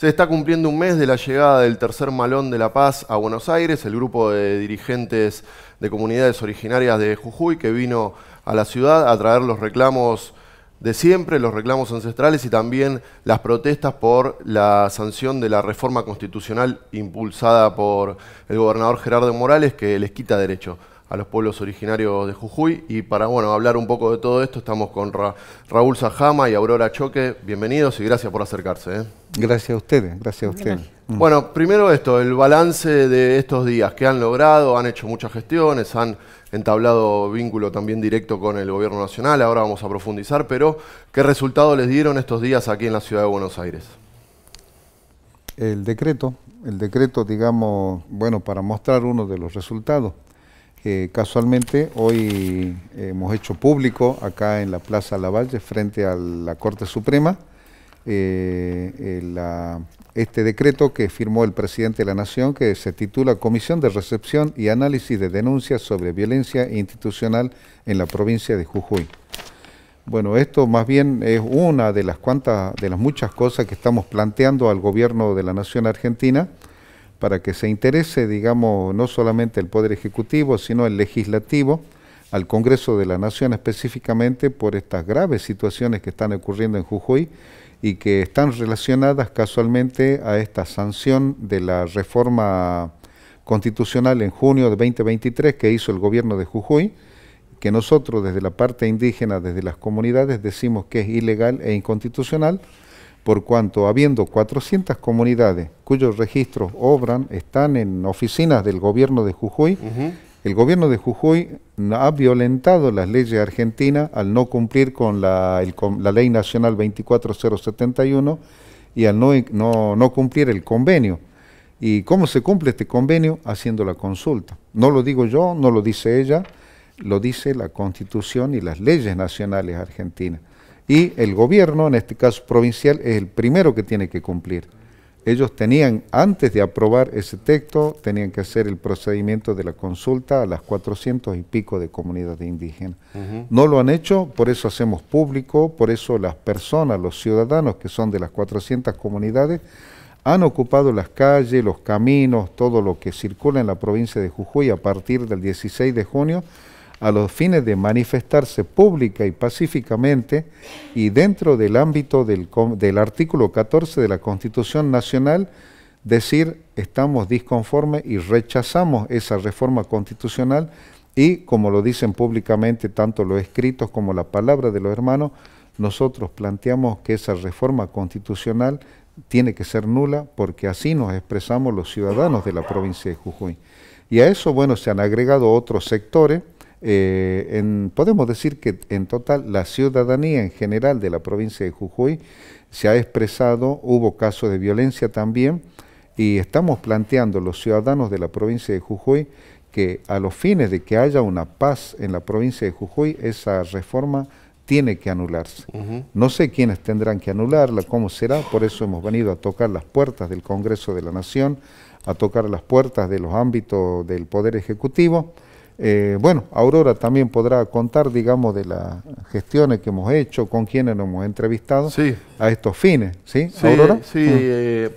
Se está cumpliendo un mes de la llegada del tercer Malón de la Paz a Buenos Aires, el grupo de dirigentes de comunidades originarias de Jujuy que vino a la ciudad a traer los reclamos de siempre, los reclamos ancestrales y también las protestas por la sanción de la reforma constitucional impulsada por el gobernador Gerardo Morales que les quita derecho a los pueblos originarios de Jujuy. Y para bueno, hablar un poco de todo esto, estamos con Raúl Sajama y Aurora Choque. Bienvenidos y gracias por acercarse. ¿eh? Gracias a ustedes, gracias a ustedes. Mm. Bueno, primero esto, el balance de estos días que han logrado, han hecho muchas gestiones, han entablado vínculo también directo con el gobierno nacional, ahora vamos a profundizar, pero ¿qué resultado les dieron estos días aquí en la ciudad de Buenos Aires? El decreto, el decreto, digamos, bueno, para mostrar uno de los resultados, casualmente hoy eh, hemos hecho público acá en la Plaza Lavalle frente a la Corte Suprema eh, eh, este decreto que firmó el presidente de la Nación que se titula Comisión de Recepción y Análisis de Denuncias sobre Violencia Institucional en la provincia de Jujuy. Bueno, esto más bien es una de las cuantas, de las muchas cosas que estamos planteando al gobierno de la Nación Argentina para que se interese, digamos, no solamente el Poder Ejecutivo, sino el Legislativo, al Congreso de la Nación específicamente por estas graves situaciones que están ocurriendo en Jujuy y que están relacionadas casualmente a esta sanción de la reforma constitucional en junio de 2023 que hizo el gobierno de Jujuy, que nosotros desde la parte indígena, desde las comunidades, decimos que es ilegal e inconstitucional por cuanto habiendo 400 comunidades cuyos registros obran, están en oficinas del gobierno de Jujuy, el gobierno de Jujuy ha violentado las leyes argentinas al no cumplir con la, ley nacional 24071 y al no, no cumplir el convenio. ¿Y cómo se cumple este convenio? Haciendo la consulta. No lo digo yo, no lo dice ella, lo dice la Constitución y las leyes nacionales argentinas y el gobierno, en este caso provincial, es el primero que tiene que cumplir. Ellos tenían, antes de aprobar ese texto, tenían que hacer el procedimiento de la consulta a las 400 y pico de comunidades indígenas. No lo han hecho, por eso hacemos público, por eso las personas, los ciudadanos que son de las 400 comunidades, han ocupado las calles, los caminos, todo lo que circula en la provincia de Jujuy a partir del 16 de junio, a los fines de manifestarse pública y pacíficamente y dentro del ámbito del, artículo 14 de la Constitución Nacional, decir estamos disconformes y rechazamos esa reforma constitucional y como lo dicen públicamente tanto los escritos como la palabra de los hermanos, nosotros planteamos que esa reforma constitucional tiene que ser nula porque así nos expresamos los ciudadanos de la provincia de Jujuy. Y a eso, bueno, se han agregado otros sectores eh, podemos decir que en total la ciudadanía en general de la provincia de Jujuy se ha expresado, hubo casos de violencia también y estamos planteando los ciudadanos de la provincia de Jujuy que a los fines de que haya una paz en la provincia de Jujuy, esa reforma tiene que anularse. No sé quiénes tendrán que anularla, cómo será, por eso hemos venido a tocar las puertas del Congreso de la Nación, a tocar las puertas de los ámbitos del Poder Ejecutivo eh, bueno, Aurora también podrá contar, digamos, de las gestiones que hemos hecho, con quienes nos hemos entrevistado a estos fines, ¿sí, sí Aurora? Sí, mm. eh,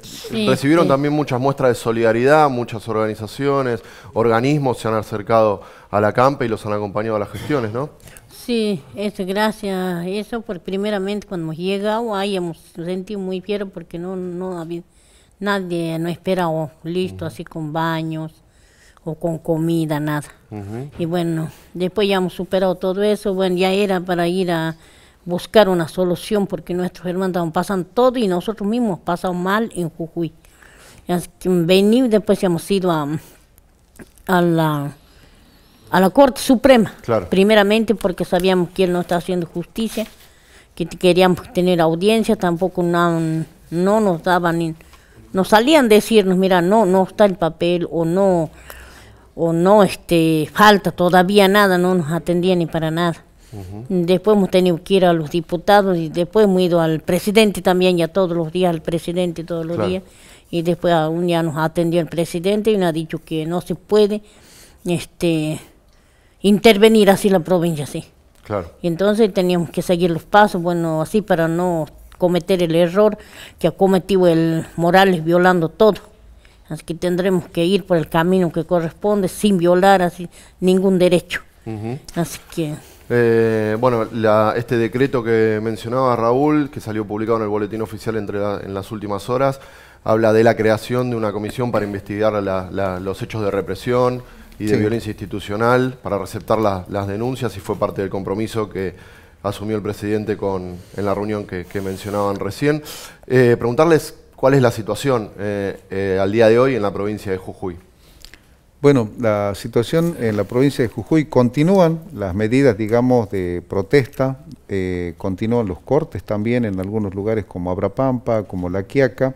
recibieron también muchas muestras de solidaridad, muchas organizaciones, organismos se han acercado a la campa y los han acompañado a las gestiones, ¿no? Sí, eso, gracias. Eso, por primeramente, cuando hemos llegado ahí hemos sentido muy fiero porque no, no había, nadie no esperaba listo, así con baños o con comida, nada. Y bueno, después ya hemos superado todo eso, bueno, ya era para ir a buscar una solución porque nuestros hermanos pasan todo y nosotros mismos pasamos mal en Jujuy. Venimos después hemos ido a, a la a la Corte Suprema, primeramente porque sabíamos que él no está haciendo justicia, que queríamos tener audiencia, tampoco no, nos daban, nos salían decirnos, mira, no, no está el papel o no, o no este, falta todavía nada, no nos atendía ni para nada. Después hemos tenido que ir a los diputados y después hemos ido al presidente también, ya todos los días al presidente, todos los días. Y después aún ya nos atendió el presidente y nos ha dicho que no se puede este, intervenir así la provincia, sí Claro. Y entonces teníamos que seguir los pasos, bueno, así para no cometer el error que ha cometido el Morales violando todo. Así que tendremos que ir por el camino que corresponde sin violar así, ningún derecho. Así que. Eh, bueno, este decreto que mencionaba Raúl, que salió publicado en el boletín oficial entre en las últimas horas, habla de la creación de una comisión para investigar los hechos de represión y de violencia institucional, para receptar las denuncias, y fue parte del compromiso que asumió el presidente con, en la reunión que, mencionaban recién. Eh, preguntarles ¿Cuál es la situación eh, eh, al día de hoy en la provincia de Jujuy? Bueno, la situación en la provincia de Jujuy continúan las medidas, digamos, de protesta, eh, continúan los cortes también en algunos lugares como Abrapampa, como La Quiaca.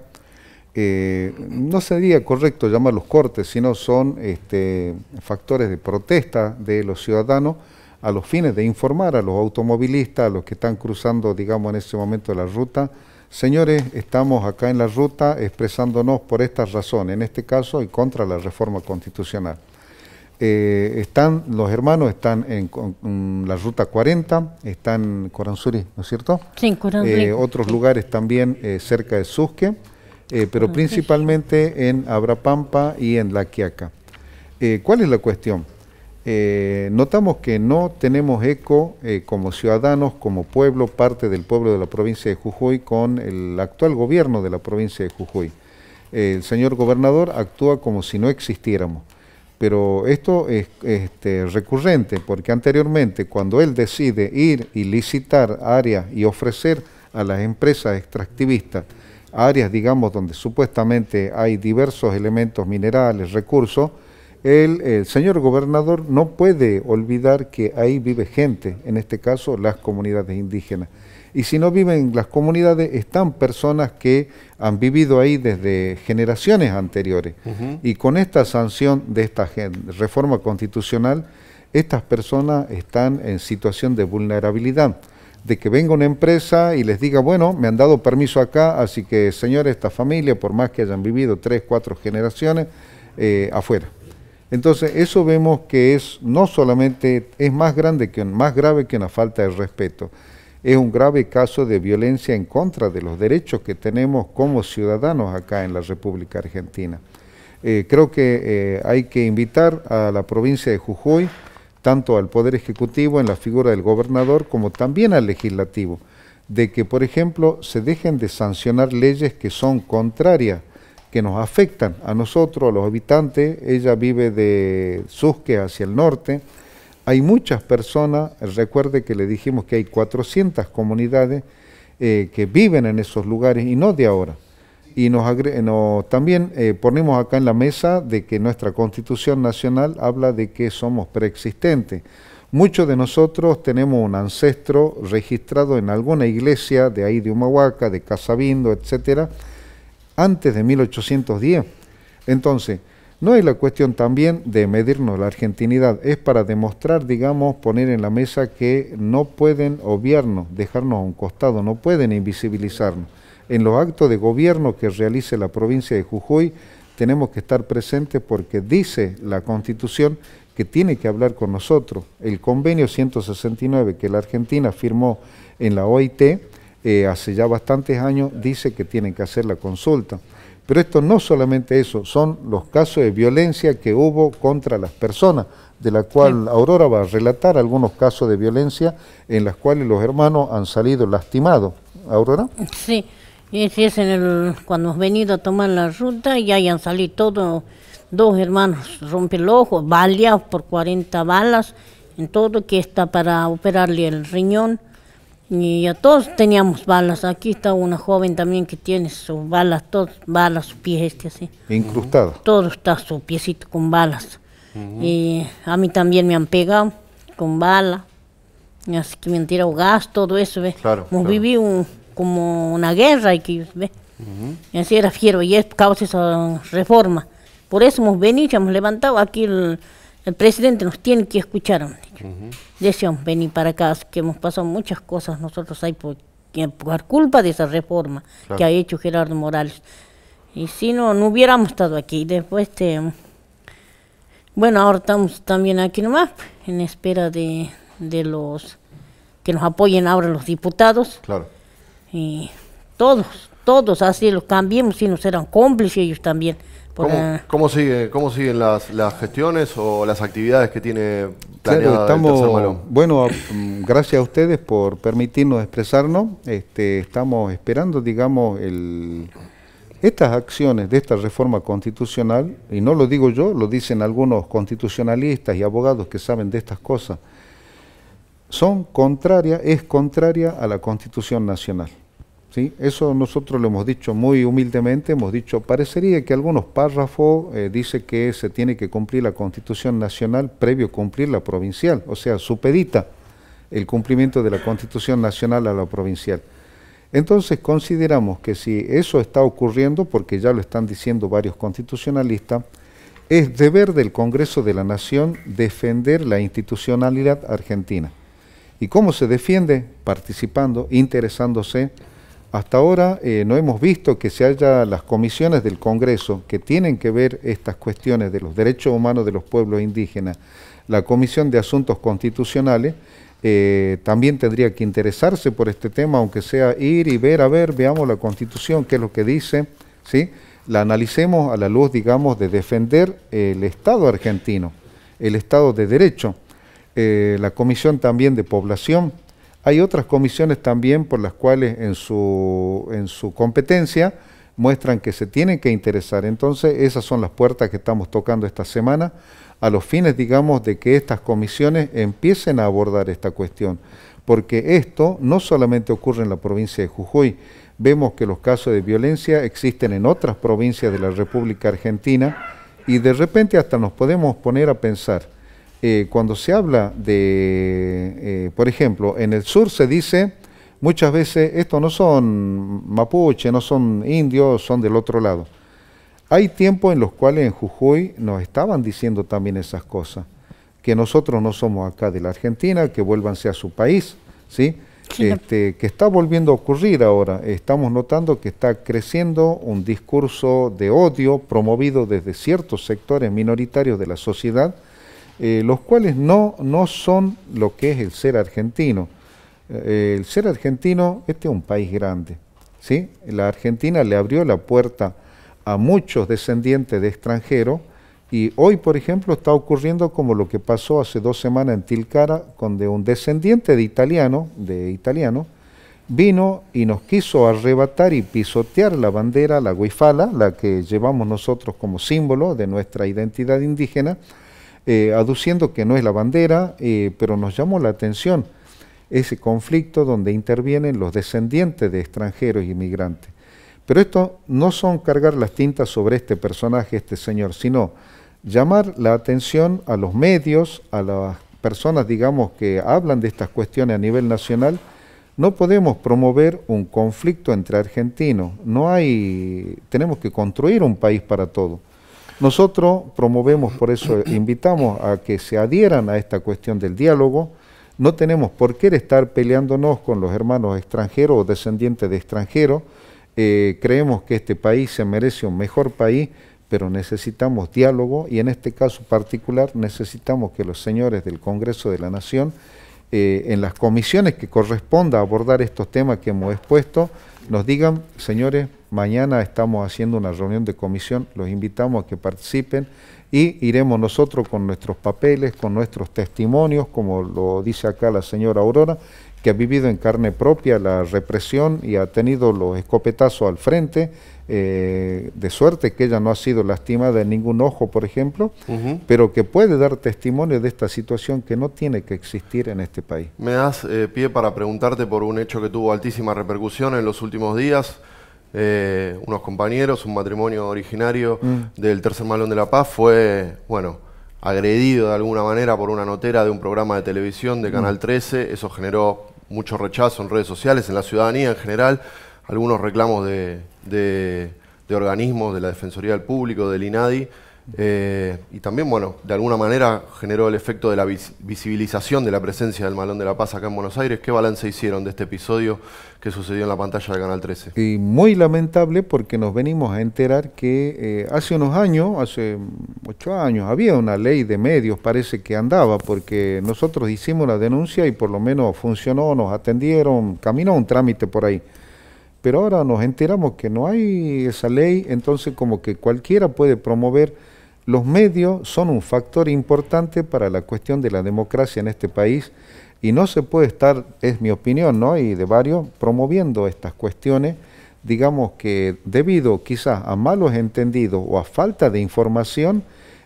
no sería correcto llamar los cortes, sino son este, factores de protesta de los ciudadanos a los fines de informar a los automovilistas, a los que están cruzando, digamos, en ese momento la ruta, Señores, estamos acá en la ruta expresándonos por estas razones, en este caso y contra la reforma constitucional. Eh, están, los hermanos están en, la ruta 40, están en Coranzuri, ¿no es cierto? Sí, en Coranzuri. Eh, otros lugares también eh, cerca de Susque, pero ah, principalmente en Abrapampa y en La Quiaca. ¿Cuál es la cuestión? Eh, notamos que no tenemos eco eh, como ciudadanos, como pueblo, parte del pueblo de la provincia de Jujuy con el actual gobierno de la provincia de Jujuy. el señor gobernador actúa como si no existiéramos. Pero esto es este, recurrente porque anteriormente cuando él decide ir y licitar áreas y ofrecer a las empresas extractivistas áreas, digamos, donde supuestamente hay diversos elementos minerales, recursos, el, eh, señor gobernador no puede olvidar que ahí vive gente, en este caso las comunidades indígenas. Y si no viven las comunidades, están personas que han vivido ahí desde generaciones anteriores. Y con esta sanción de esta reforma constitucional, estas personas están en situación de vulnerabilidad de que venga una empresa y les diga, bueno, me han dado permiso acá, así que señores, esta familia, por más que hayan vivido tres, cuatro generaciones, eh, afuera. Entonces, eso vemos que es no solamente es más grande que más grave que una falta de respeto, es un grave caso de violencia en contra de los derechos que tenemos como ciudadanos acá en la República Argentina. Eh, creo que eh, hay que invitar a la provincia de Jujuy, tanto al Poder Ejecutivo en la figura del gobernador como también al legislativo, de que, por ejemplo, se dejen de sancionar leyes que son contrarias que nos afectan a nosotros, a los habitantes. Ella vive de Susque hacia el norte. Hay muchas personas, recuerde que le dijimos que hay 400 comunidades eh, que viven en esos lugares y no de ahora. Y nos, también eh, ponemos acá en la mesa de que nuestra Constitución Nacional habla de que somos preexistentes. Muchos de nosotros tenemos un ancestro registrado en alguna iglesia de ahí de Humahuaca, de Casabindo, etcétera, antes de 1810. Entonces, no es la cuestión también de medirnos la argentinidad, es para demostrar, digamos, poner en la mesa que no pueden obviarnos, dejarnos a un costado, no pueden invisibilizarnos. En los actos de gobierno que realice la provincia de Jujuy tenemos que estar presentes porque dice la Constitución que tiene que hablar con nosotros. El convenio 169 que la Argentina firmó en la OIT eh, hace ya bastantes años, dice que tienen que hacer la consulta. Pero esto no solamente eso, son los casos de violencia que hubo contra las personas, de la cual Aurora va a relatar algunos casos de violencia en las cuales los hermanos han salido lastimados. ¿Aurora? Sí, si es en el, cuando hemos venido a tomar la ruta y hayan salido todos, dos hermanos rompe el ojo, baleados por 40 balas, en todo que está para operarle el riñón y ya todos teníamos balas. Aquí está una joven también que tiene sus balas, todos balas, sus pies este así. Incrustado. Todo está su piecito con balas. Y a mí también me han pegado con balas. Así que me han tirado gas, todo eso, ¿ves? Claro, Hemos vivido como una guerra y ¿ves? Y así era fiero y es causa esa reforma. Por eso hemos venido, hemos levantado aquí el, el presidente nos tiene que escuchar. Uh -huh. Decíamos, vení para acá, que hemos pasado muchas cosas nosotros ahí por, por culpa de esa reforma que ha hecho Gerardo Morales. Y si no, no hubiéramos estado aquí. Después, bueno, ahora estamos también aquí nomás, en espera de, los que nos apoyen ahora los diputados. Claro. Y todos, todos, así los cambiemos, si nos eran cómplices ellos también. ¿Cómo, siguen las, las, gestiones o las actividades que tiene planeada Bueno, mm, gracias a ustedes por permitirnos expresarnos. Este, estamos esperando, digamos, el, estas acciones de esta reforma constitucional, y no lo digo yo, lo dicen algunos constitucionalistas y abogados que saben de estas cosas, son contrarias, es contraria a la Constitución Nacional. Eso nosotros lo hemos dicho muy humildemente, hemos dicho, parecería que algunos párrafos dicen eh, dice que se tiene que cumplir la constitución nacional previo a cumplir la provincial, o sea, supedita el cumplimiento de la constitución nacional a la provincial. Entonces consideramos que si eso está ocurriendo, porque ya lo están diciendo varios constitucionalistas, es deber del Congreso de la Nación defender la institucionalidad argentina. ¿Y cómo se defiende? Participando, interesándose, hasta ahora eh, no hemos visto que se haya las comisiones del Congreso que tienen que ver estas cuestiones de los derechos humanos de los pueblos indígenas. La Comisión de Asuntos Constitucionales eh, también tendría que interesarse por este tema, aunque sea ir y ver, a ver, veamos la Constitución, qué es lo que dice, ¿sí? La analicemos a la luz, digamos, de defender el Estado argentino, el Estado de Derecho. Eh, la Comisión también de Población hay otras comisiones también por las cuales en su, en su competencia muestran que se tienen que interesar. Entonces, esas son las puertas que estamos tocando esta semana, a los fines, digamos, de que estas comisiones empiecen a abordar esta cuestión. Porque esto no solamente ocurre en la provincia de Jujuy, vemos que los casos de violencia existen en otras provincias de la República Argentina y de repente hasta nos podemos poner a pensar eh, cuando se habla de, eh, por ejemplo, en el sur se dice muchas veces, estos no son mapuche, no son indios, son del otro lado. Hay tiempos en los cuales en Jujuy nos estaban diciendo también esas cosas, que nosotros no somos acá de la Argentina, que vuélvanse a su país, ¿sí? Este, que está volviendo a ocurrir ahora. Estamos notando que está creciendo un discurso de odio promovido desde ciertos sectores minoritarios de la sociedad, eh, los cuales no, no son lo que es el ser argentino. Eh, el ser argentino, este es un país grande, ¿sí? La Argentina le abrió la puerta a muchos descendientes de extranjeros y hoy, por ejemplo, está ocurriendo como lo que pasó hace dos semanas en Tilcara, donde un descendiente de italiano, de italiano, vino y nos quiso arrebatar y pisotear la bandera, la guifala, la que llevamos nosotros como símbolo de nuestra identidad indígena, eh, aduciendo que no es la bandera, eh, pero nos llamó la atención ese conflicto donde intervienen los descendientes de extranjeros y inmigrantes. Pero esto no son cargar las tintas sobre este personaje, este señor, sino llamar la atención a los medios, a las personas, digamos, que hablan de estas cuestiones a nivel nacional, no podemos promover un conflicto entre argentinos. No hay, tenemos que construir un país para todo. Nosotros promovemos, por eso invitamos a que se adhieran a esta cuestión del diálogo. No tenemos por qué estar peleándonos con los hermanos extranjeros o descendientes de extranjeros. Eh, creemos que este país se merece un mejor país, pero necesitamos diálogo y en este caso particular necesitamos que los señores del Congreso de la Nación, eh, en las comisiones que corresponda abordar estos temas que hemos expuesto, nos digan, señores, Mañana estamos haciendo una reunión de comisión, los invitamos a que participen y iremos nosotros con nuestros papeles, con nuestros testimonios, como lo dice acá la señora Aurora, que ha vivido en carne propia la represión y ha tenido los escopetazos al frente, eh, de suerte que ella no ha sido lastimada en ningún ojo, por ejemplo, pero que puede dar testimonio de esta situación que no tiene que existir en este país. Me das eh, pie para preguntarte por un hecho que tuvo altísima repercusión en los últimos días. Eh, unos compañeros, un matrimonio originario mm. del Tercer Malón de la Paz, fue, bueno, agredido de alguna manera por una notera de un programa de televisión de mm. Canal 13. Eso generó mucho rechazo en redes sociales, en la ciudadanía en general, algunos reclamos de, de organismos de la Defensoría del Público, del INADI. Eh, y también, bueno, de alguna manera generó el efecto de la visibilización de la presencia del Malón de la Paz acá en Buenos Aires. ¿Qué balance hicieron de este episodio que sucedió en la pantalla de Canal 13? Y muy lamentable porque nos venimos a enterar que eh, hace unos años, hace ocho años, había una ley de medios, parece que andaba, porque nosotros hicimos la denuncia y por lo menos funcionó, nos atendieron, caminó un trámite por ahí pero ahora nos enteramos que no hay esa ley, entonces como que cualquiera puede promover los medios son un factor importante para la cuestión de la democracia en este país y no se puede estar, es mi opinión, ¿no? y de varios, promoviendo estas cuestiones, digamos que debido quizás a malos entendidos o a falta de información,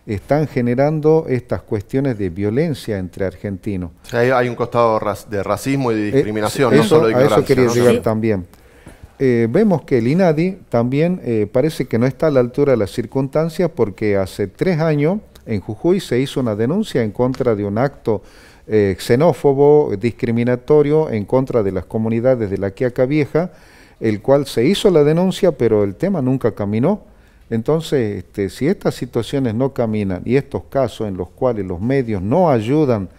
están generando estas cuestiones de violencia entre argentinos. hay, un costado de racismo y de eh, discriminación, no solo de A eso quería también. Eh, vemos que el INADI también eh, parece que no está a la altura de las circunstancias porque hace tres años en Jujuy se hizo una denuncia en contra de un acto eh, xenófobo, discriminatorio, en contra de las comunidades de la Quiaca Vieja, el cual se hizo la denuncia, pero el tema nunca caminó. Entonces, este, si estas situaciones no caminan y estos casos en los cuales los medios no ayudan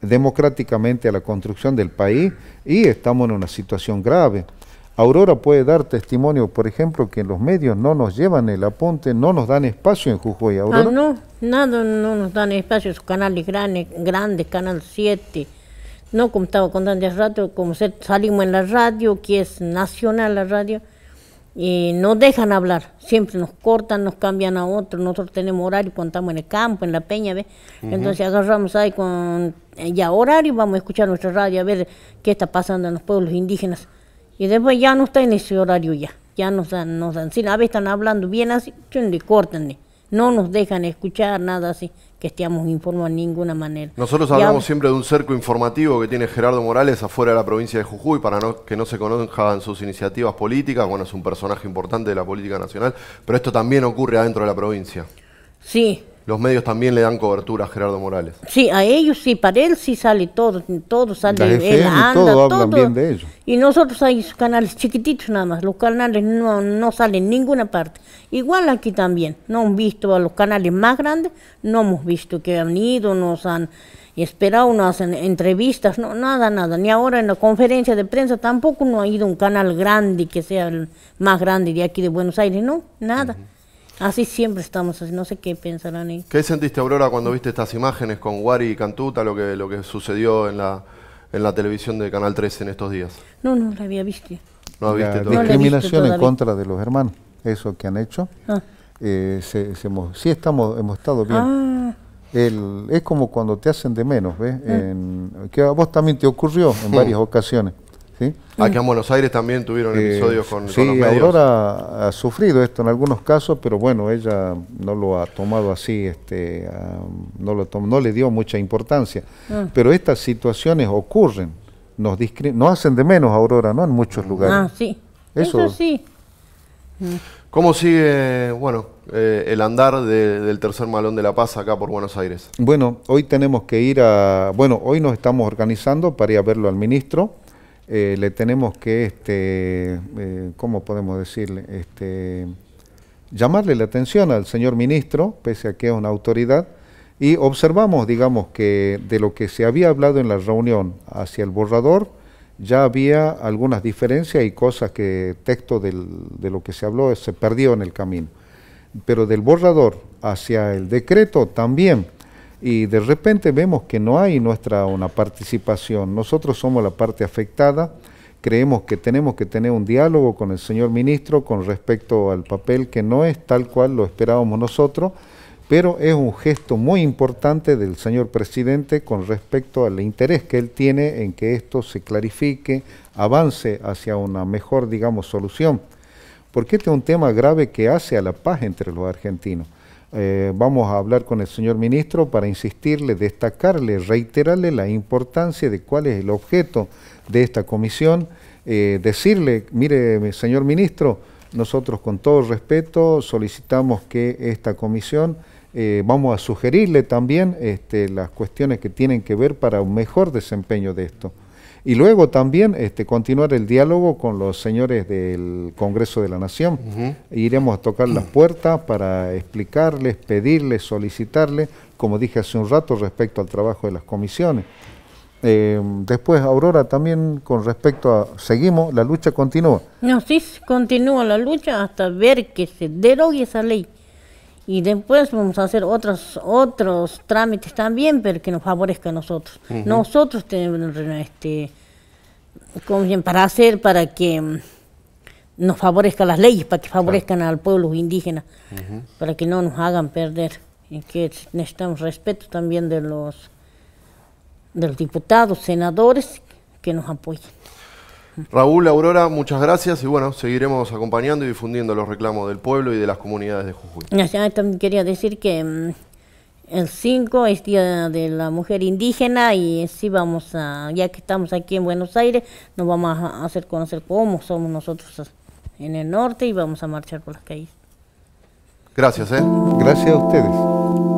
democráticamente a la construcción del país, y estamos en una situación grave. Aurora puede dar testimonio, por ejemplo, que los medios no nos llevan el apunte, no nos dan espacio en Jujuy. Ah, Aurora. Ah, no, nada, no nos dan espacio. Sus canales grandes, grandes Canal 7. No, como estaba contando hace rato, como salimos en la radio, que es nacional la radio, y no dejan hablar. Siempre nos cortan, nos cambian a otro. Nosotros tenemos horario contamos en el campo, en la peña, ¿ve? Entonces agarramos ahí con ya horario, vamos a escuchar nuestra radio, a ver qué está pasando en los pueblos indígenas. Y después ya no está en ese horario ya. Ya nos dan, nos dan. Si la vez están hablando bien así, chunle, córtenle. No nos dejan escuchar nada así, que estemos informados de ninguna manera. Nosotros hablamos siempre de un cerco informativo que tiene Gerardo Morales afuera de la provincia de Jujuy para que no se conozcan sus iniciativas políticas. Bueno, es un personaje importante de la política nacional, pero esto también ocurre adentro de la provincia. Sí, los medios también le dan cobertura a Gerardo Morales. Sí, a ellos sí, para él sí sale todo, todo sale, él anda, todo, de ellos. Y nosotros hay canales chiquititos nada más, los canales no, no salen en ninguna parte. Igual aquí también, no han visto a los canales más grandes, no hemos visto que han ido, nos han esperado, nos hacen entrevistas, no, nada, nada. Ni ahora en la conferencia de prensa tampoco no ha ido un canal grande que sea el más grande de aquí de Buenos Aires, no, nada. Así siempre estamos, así, no sé qué pensarán ¿Qué sentiste, Aurora, cuando viste estas imágenes con Wari y Cantuta, lo que, lo que sucedió en la, en la televisión de Canal 13 en estos días? No, no la había visto. la, discriminación en contra de los hermanos, eso que han hecho. Ah. Eh, se, sí estamos, hemos estado bien. Ah. El, es como cuando te hacen de menos, ¿ves? Ah. que a vos también te ocurrió en hmm. varias ocasiones. Aquí en Buenos Aires también tuvieron eh, episodios con, sí, Aurora ha sufrido esto en algunos casos, pero bueno, ella no lo ha tomado así, este, ah, no, lo no le dio mucha importancia. Ah. Pero estas situaciones ocurren, nos, hacen de menos a Aurora, ¿no? En muchos ah, lugares. Ah, sí. Eso, sí. Mm. ¿Cómo sigue, bueno, eh, el andar del tercer malón de la paz acá por Buenos Aires? Bueno, hoy tenemos que ir a, bueno, hoy nos estamos organizando para ir a verlo al ministro. Eh, le tenemos que, este, eh, ¿cómo podemos decirle? Este, llamarle la atención al señor ministro, pese a que es una autoridad, y observamos, digamos, que de lo que se había hablado en la reunión hacia el borrador, ya había algunas diferencias y cosas que texto de lo que se habló se perdió en el camino. Pero del borrador hacia el decreto también y de repente vemos que no hay nuestra una participación. Nosotros somos la parte afectada, creemos que tenemos que tener un diálogo con el señor ministro con respecto al papel que no es tal cual lo esperábamos nosotros, pero es un gesto muy importante del señor presidente con respecto al interés que él tiene en que esto se clarifique, avance hacia una mejor, digamos, solución. Porque este es un tema grave que hace a la paz entre los argentinos. Eh, vamos a hablar con el señor ministro para insistirle, destacarle, reiterarle la importancia de cuál es el objeto de esta comisión, eh, decirle, mire, señor ministro, nosotros con todo respeto solicitamos que esta comisión, eh, vamos a sugerirle también este, las cuestiones que tienen que ver para un mejor desempeño de esto y luego también este, continuar el diálogo con los señores del Congreso de la Nación. Iremos a tocar las puertas para explicarles, pedirles, solicitarles, como dije hace un rato, respecto al trabajo de las comisiones. Em, después, Aurora, también con respecto a, seguimos, la lucha continúa. No, sí, continúa la lucha hasta ver que se derogue esa ley y después vamos a hacer otros otros trámites también, pero que nos favorezca a nosotros. Nosotros tenemos este bien, para hacer para que mm, nos favorezcan las leyes, para que favorezcan al pueblo indígena, para que no nos hagan perder y que necesitamos respeto también de los de los diputados, senadores que nos apoyen. Raúl, Aurora, muchas gracias y bueno, seguiremos acompañando y difundiendo los reclamos del pueblo y de las comunidades de Jujuy. Ya, también quería decir que mm, el 5 es Día de la Mujer Indígena y sí vamos a, ya que estamos aquí en Buenos Aires, nos vamos a hacer conocer cómo somos nosotros en el norte y vamos a marchar por las calles. Gracias, ¿eh? Gracias a ustedes.